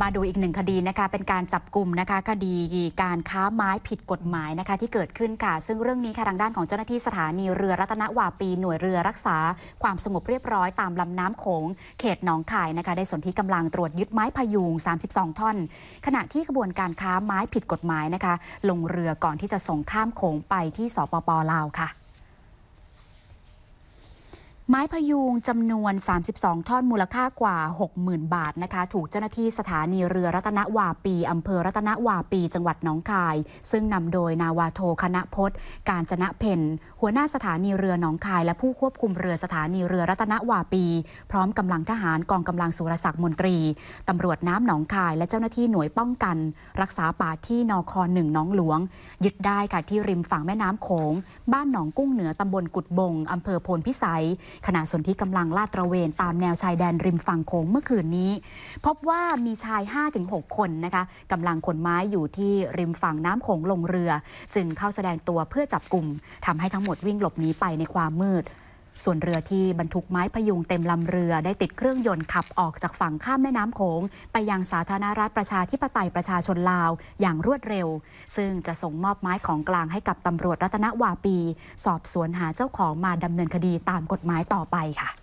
มาดูอีกหนึ่งคดีนะคะ เป็นการจับกลุ่มนะคะ คดีการค้าไม้ผิดกฎหมายนะคะ ที่เกิดขึ้นค่ะ ซึ่งเรื่องนี้ค่ะ ทางด้านของเจ้าหน้าที่สถานีเรือรัตนวาปี หน่วยเรือรักษา ความสงบเรียบร้อยตามลำน้ำโขง เขตหนองคายนะคะ ได้สนธิกำลังตรวจยึดไม้พยุง 32ท่อน ขณะที่กระบวนการค้าไม้ผิดกฎหมายนะคะ ลงเรือก่อนที่จะส่งข้ามโขงไปที่สปปลาวค่ะไม้พยุงจำนวน 32 ท่อนมูลค่ากว่า 60,000 บาทนะคะ ถูกเจ้าหน้าที่สถานีเรือรัตนวาปีอำเภอรัตนวาปี จังหวัดหนองคาย ซึ่งนำโดยนาวาโทคณะพจน์ การจนะเพนหัวหน้าสถานีเรือหนองคายและผู้ควบคุมเรือสถานีเรือรัตนวาปี พร้อมกำลังทหารกองกำลังสุรศักดิ์มนตรีตำรวจน้ำหนองคาย และเจ้าหน้าที่หน่วยป้องกันรักษาป่าที่นครหนึ่งน้องหลวง ยึดได้ค่ะที่ริมฝั่งแม่น้ำโขงบ้านหนองกุ้งเหนือตำบลกุดบงอำเภอโพนพิสัยขณะสนที่กำลังลาดตระเวน ตามแนวชายแดนริมฝั่งโขงเมื่อคืนนี้ พบว่ามีชาย 5-6 คนนะคะกำลังขนไม้อยู่ที่ริมฝั่งน้ำโขงลงเรือ จึงเข้าแสดงตัวเพื่อจับกลุ่มทำให้ทั้งหมดวิ่งหลบหนีไปในความมืดส่วนเรือที่บรรทุกไม้พยุงเต็มลำเรือได้ติดเครื่องยนต์ขับออกจากฝั่งข้ามแม่น้ำโขงไปยังสาธารณรัฐประชาธิปไตยประชาชนลาวอย่างรวดเร็ว ซึ่งจะส่งมอบไม้ของกลางให้กับตำรวจรัตนวาปี สอบสวนหาเจ้าของมาดำเนินคดีตามกฎหมายต่อไปค่ะ